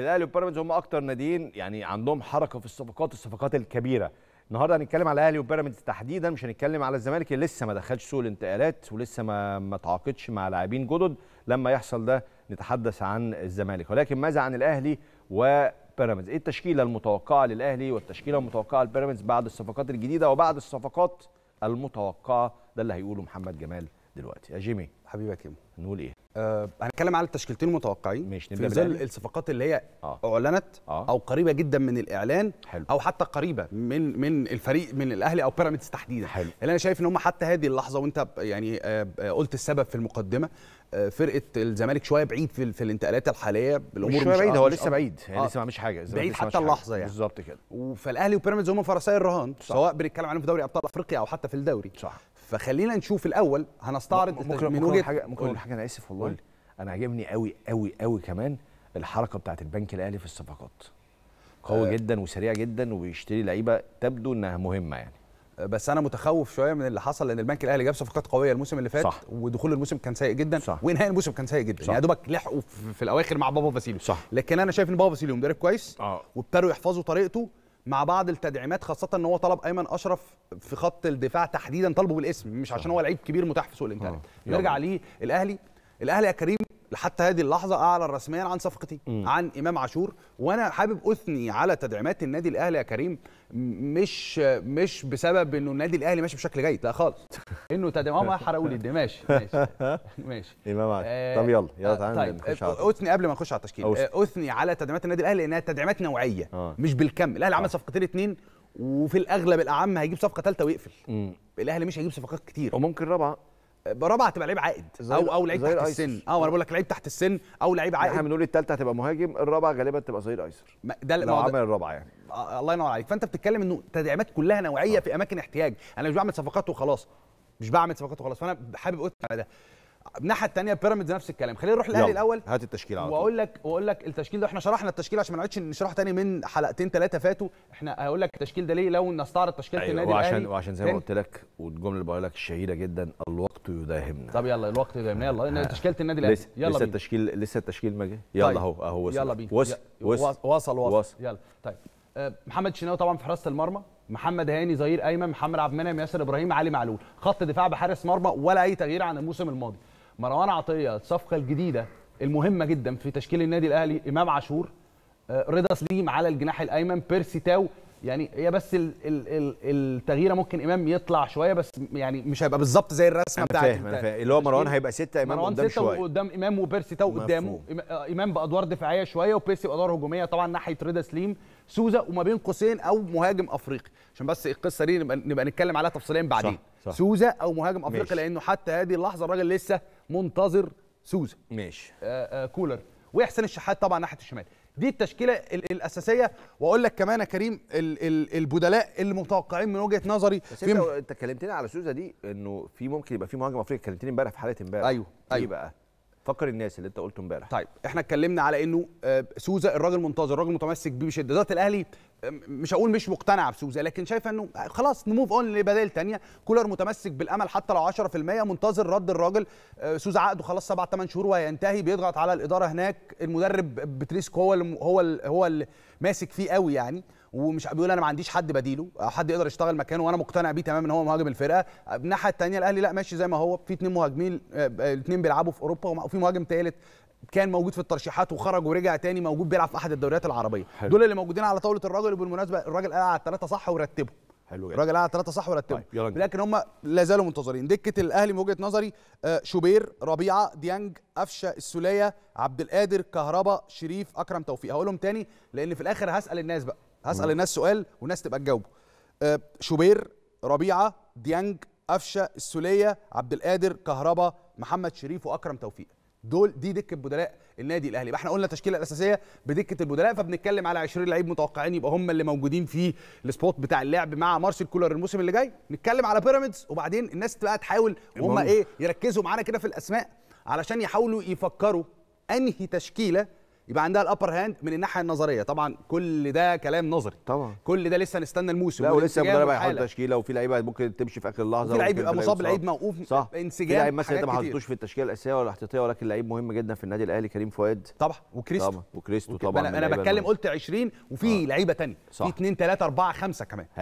الاهلي وبيراميدز هم اكتر ناديين يعني عندهم حركه في الصفقات الصفقات الكبيره النهارده هنتكلم على الاهلي وبيراميدز تحديدا مش هنتكلم على الزمالك اللي لسه ما دخلش سوق الانتقالات ولسه ما ما تعاقدش مع لاعبين جدد لما يحصل ده نتحدث عن الزمالك ولكن ماذا عن الاهلي وبيراميدز ايه التشكيله المتوقعه للاهلي والتشكيله المتوقعه لبيراميدز بعد الصفقات الجديده وبعد الصفقات المتوقعه ده اللي هيقوله محمد جمال دلوقتي يا جيمي حبيبك يمو نقول ايه أه هنتكلم على التشكيلتين المتوقعين ماشي في ظل الصفقات اللي هي آه. اعلنت آه. او قريبه جدا من الاعلان حلو. او حتى قريبه من من الفريق من الاهلي او بيراميدز تحديدا حلو. اللي انا شايف ان هم حتى هذه اللحظه وانت يعني أه،, آه قلت السبب في المقدمه آه فرقه الزمالك شويه بعيد في, في الانتقالات الحاليه الامور مش, مش بعيد هو آه، لسه آه، بعيد يعني لسه ما عملش حاجه بعيد حتى اللحظه يعني بالظبط كده فالاهلي وبيراميدز هم فرسائل الرهان صح. سواء بنتكلم عليهم في دوري ابطال افريقيا او حتى في الدوري صح فخلينا نشوف الاول هنستعرض ممكن من وجهه حاجه ممكن اقول حاجه انا اسف والله قول. انا عاجبني قوي قوي قوي كمان الحركه بتاعت البنك الاهلي في الصفقات قوي أه جدا وسريع جدا وبيشتري لعيبه تبدو انها مهمه يعني آه، بس انا متخوف شويه من اللي حصل لان البنك الاهلي جاب صفقات قويه الموسم اللي فات صح. ودخول الموسم كان سيء جدا صح. وانهاء الموسم كان سيء جدا صح. يعني دوبك لحقوا في الاواخر مع بابا فاسيلو صح. لكن انا شايف ان بابا فاسيلو مدرب كويس آه. وابتدوا يحفظوا طريقته مع بعض التدعيمات خاصه ان هو طلب ايمن اشرف في خط الدفاع تحديدا طلبه بالاسم مش عشان هو لعيب كبير متاح في سوق الانترنت اه. نرجع ليه الاهلي الاهلي يا كريم لحتى هذه اللحظه اعلن رسميا عن صفقتي م. عن امام عاشور وانا حابب اثني على تدعيمات النادي الاهلي يا كريم مش مش بسبب انه النادي الاهلي ماشي بشكل جيد لا خالص انه تدعيمات ما حرقوا لي الدنيا ماشي ماشي ماشي امام عاشور آه طب يلا يلا آه، تعالى طيب نخش على اثني قبل ما نخش على التشكيل آه، اثني على تدعيمات النادي الاهلي لانها تدعيمات نوعيه آه. مش بالكم الاهلي عمل آه. صفقتين اثنين وفي الاغلب الاعم هيجيب صفقه ثالثه ويقفل الاهلي مش هيجيب صفقات كتير وممكن رابعه برابعة هتبقى لعيب عائد او او لعيب تحت أيسر. السن اه انا بقول لك لعيب تحت السن او لعيب عائد يعني احنا بنقول الثالثه هتبقى مهاجم الرابعه غالبا تبقى ظهير ايسر ده لو عمل الرابعه يعني أه، الله ينور عليك فانت بتتكلم انه تدعيمات كلها نوعيه آه. في اماكن احتياج انا مش بعمل صفقات وخلاص مش بعمل صفقات وخلاص فانا حابب اقول ده الناحيه الثانيه بيراميدز نفس الكلام خلينا نروح الاهلي الاول هات التشكيل على واقول لك واقول لك التشكيل ده احنا شرحنا التشكيل عشان ما نقعدش نشرحه تاني من حلقتين ثلاثه فاتوا احنا هقول لك التشكيل ده ليه لو نستعرض تشكيله أيوة النادي وعشان الاهلي وعشان زي ما قلت لك والجمله اللي بقول لك الشهيره جدا الوقت يداهمنا طب يلا الوقت يداهمنا يلا تشكيله النادي الاهلي لسه يلا لسه التشكيل لسه التشكيل ما جه يلا طيب. اهو اهو وصل يلا بينا وصل وصل وصل, وصل. يلا طيب آه، محمد شناوي طبعا في حراسه المرمى محمد هاني ظهير ايمن محمد عبد المنعم ياسر ابراهيم علي معلول خط دفاع بحارس مرمى ولا اي تغيير عن الموسم الماضي مروان عطيه الصفقه الجديده المهمه جدا في تشكيل النادي الاهلي امام عاشور آه، رضا سليم على الجناح الايمن بيرسي تاو يعني هي بس التغييره ممكن امام يطلع شويه بس يعني مش هيبقى بالظبط زي الرسمه بتاعت فاهم انا فاهم اللي هو مروان هيبقى سته امام قدام شويه مروان سته قدام امام وبيرسي تاو قدامه امام بادوار دفاعيه شويه وبيرسي بادوار هجوميه طبعا ناحيه رضا سليم سوزا وما بين قوسين او مهاجم افريقي عشان بس القصه دي نبقى, نبقى نتكلم عليها تفصيليا بعدين صح. صح. سوزا او مهاجم افريقي لانه حتى هذه اللحظه الراجل لسه منتظر سوزا ماشي آآ آه، آآ آه، كولر واحسان الشحات طبعا ناحيه الشمال دي التشكيله الاساسيه واقول لك كمان يا كريم الـ الـ البدلاء اللي متوقعين من وجهه نظري بس انت انت كلمتني على سوزا دي انه في ممكن يبقى في مهاجم افريقي كلمتني امبارح في حلقه امبارح ايوه ايوه بقى فكر الناس اللي انت قلته امبارح طيب احنا اتكلمنا على انه آه، سوزا الراجل منتظر الراجل متمسك بيه بشده اداره الاهلي مش هقول مش مقتنعه بسوزا لكن شايفه انه خلاص نموف اون لبدائل ثانيه كولر متمسك بالامل حتى لو 10% منتظر رد الراجل آه، سوزا عقده خلاص 7 8 شهور وهينتهي بيضغط على الاداره هناك المدرب بتريسك هو هو هو اللي ماسك فيه قوي يعني ومش بيقول انا ما عنديش حد بديله او حد يقدر يشتغل مكانه وانا مقتنع بيه تماما ان هو مهاجم الفرقه الناحيه الثانيه الاهلي لا ماشي زي ما هو في اثنين مهاجمين اثنين آه، آه، بيلعبوا في اوروبا وفي مهاجم ثالث كان موجود في الترشيحات وخرج ورجع تاني موجود بيلعب في احد الدوريات العربيه حلو. دول اللي موجودين على طاوله الراجل وبالمناسبه الراجل قال على الثلاثه صح ورتبهم حلو جدا الراجل قال على الثلاثه صح ورتبهم طيب لكن هم لا زالوا منتظرين دكه الاهلي من وجهه نظري آه، شوبير ربيعه ديانج قفشه السوليه عبد القادر كهربا شريف اكرم توفيق هقولهم تاني لان في الاخر هسال الناس بقى هسال الناس سؤال والناس تبقى تجاوبه آه، شوبير ربيعه ديانج قفشه السوليه عبد القادر كهربا محمد شريف واكرم توفيق دول دي دكه بدلاء النادي الاهلي يبقى احنا قلنا التشكيله الاساسيه بدكه البدلاء فبنتكلم على 20 لعيب متوقعين يبقى هم اللي موجودين في السبوت بتاع اللعب مع مارسيل كولر الموسم اللي جاي نتكلم على بيراميدز وبعدين الناس بقى تحاول وهم ايه يركزوا معانا كده في الاسماء علشان يحاولوا يفكروا انهي تشكيله يبقى عندها الابر هاند من الناحيه النظريه طبعا كل ده كلام نظري طبعا كل ده لسه نستنى الموسم لا ولسه المدرب هيحط تشكيله وفي لعيبه ممكن تمشي في اخر لحظه وفي لعيب يبقى مصاب لعيب موقوف صح انسجام لعيب مثلا انت ما حطيتوش في التشكيله الاساسيه ولا الاحتياطيه ولكن لعيب مهم جدا في النادي الاهلي كريم فؤاد طبعا وكريستو طبعا وكريستو طبعا انا, بتكلم قلت 20 وفي آه. لعيبه ثانيه في 2 3 4 5 كمان هاي.